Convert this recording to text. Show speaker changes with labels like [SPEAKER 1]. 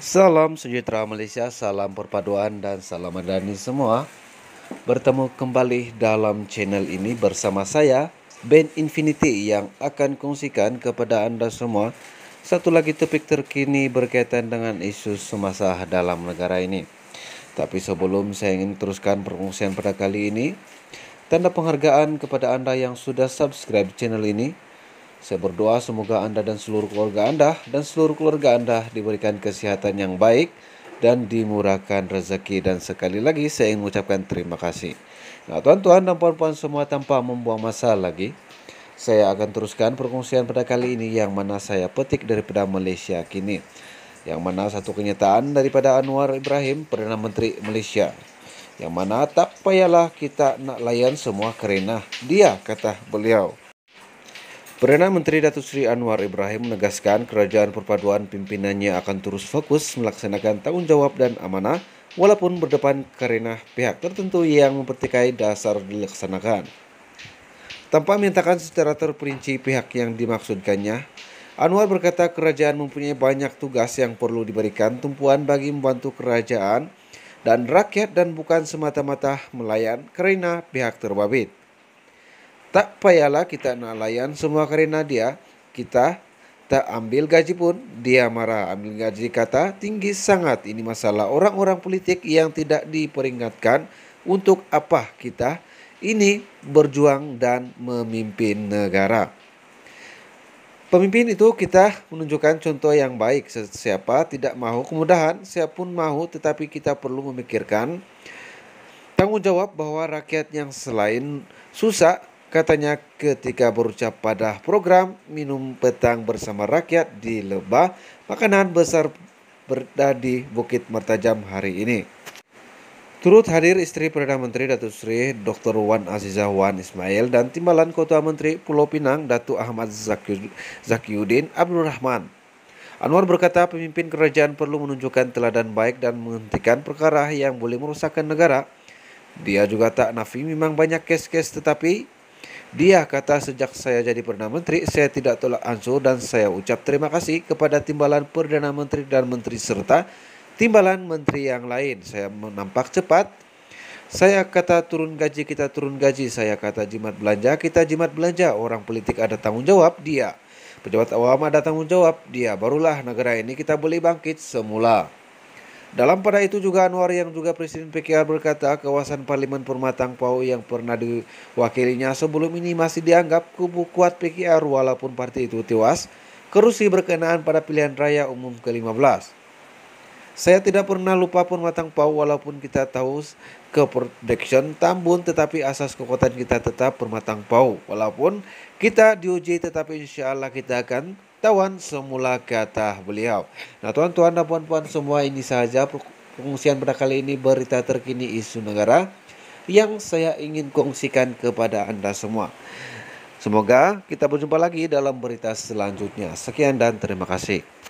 [SPEAKER 1] Salam sejahtera Malaysia, salam perpaduan dan salam madani semua. Bertemu kembali dalam channel ini bersama saya Ben Infinity yang akan kongsikan kepada Anda semua satu lagi topik terkini berkaitan dengan isu semasa dalam negara ini. Tapi sebelum saya ingin teruskan perkongsian pada kali ini, tanda penghargaan kepada Anda yang sudah subscribe channel ini. Saya berdoa semoga Anda dan seluruh keluarga Anda dan seluruh keluarga Anda diberikan kesehatan yang baik dan dimurahkan rezeki dan sekali lagi saya ingin mengucapkan terima kasih. Nah, tuan-tuan dan puan-puan semua tanpa membuang masa lagi, saya akan teruskan perkongsian pada kali ini yang mana saya petik daripada Malaysia kini. Yang mana satu kenyataan daripada Anwar Ibrahim, Perdana Menteri Malaysia. Yang mana tak payahlah kita nak layan semua kerana dia, kata beliau. Perdana Menteri Datuk Sri Anwar Ibrahim menegaskan kerajaan perpaduan pimpinannya akan terus fokus melaksanakan tanggung jawab dan amanah walaupun berdepan karena pihak tertentu yang mempertikai dasar dilaksanakan. Tanpa mintakan secara terperinci pihak yang dimaksudkannya, Anwar berkata kerajaan mempunyai banyak tugas yang perlu diberikan tumpuan bagi membantu kerajaan dan rakyat dan bukan semata-mata melayan karena pihak terbabit. Tak payahlah kita nak layan semua karena dia, kita tak ambil gaji pun dia marah. Ambil gaji kata tinggi sangat. Ini masalah orang-orang politik yang tidak diperingatkan untuk apa kita ini berjuang dan memimpin negara. Pemimpin itu kita menunjukkan contoh yang baik. Siapa tidak mau kemudahan, siapa pun mau tetapi kita perlu memikirkan tanggung jawab bahwa rakyat yang selain susah Katanya ketika berucap pada program minum petang bersama rakyat di Lebah, makanan besar berada di Bukit Mertajam hari ini. Turut hadir istri Perdana Menteri Datu Sri Dr. Wan Azizah Wan Ismail dan Timbalan Kota Menteri Pulau Pinang Datu Ahmad Zakiuddin Abdul Rahman. Anwar berkata pemimpin kerajaan perlu menunjukkan teladan baik dan menghentikan perkara yang boleh merusakkan negara. Dia juga tak nafi memang banyak kes-kes tetapi dia kata sejak saya jadi Perdana Menteri, saya tidak tolak ansur dan saya ucap terima kasih kepada timbalan Perdana Menteri dan Menteri serta timbalan Menteri yang lain. Saya menampak cepat. Saya kata turun gaji, kita turun gaji. Saya kata jimat belanja, kita jimat belanja. Orang politik ada tanggung jawab, dia. Pejabat awam ada tanggung jawab, dia. Barulah negara ini kita boleh bangkit semula. Dalam pada itu juga Anwar yang juga Presiden PKR berkata kawasan Parlimen Permatang Pau yang pernah diwakilinya sebelum ini masih dianggap kubu kuat PKR walaupun parti itu tewas kerusi berkenaan pada pilihan raya umum ke-15. Saya tidak pernah lupa Permatang Pau walaupun kita tahu ke protection Tambun tetapi asas kekuatan kita tetap Permatang Pau walaupun kita diuji tetapi insya Allah kita akan tawan semula kata beliau. Nah tuan-tuan dan puan-puan semua ini saja pengungsian pada kali ini berita terkini isu negara yang saya ingin kongsikan kepada Anda semua. Semoga kita berjumpa lagi dalam berita selanjutnya. Sekian dan terima kasih.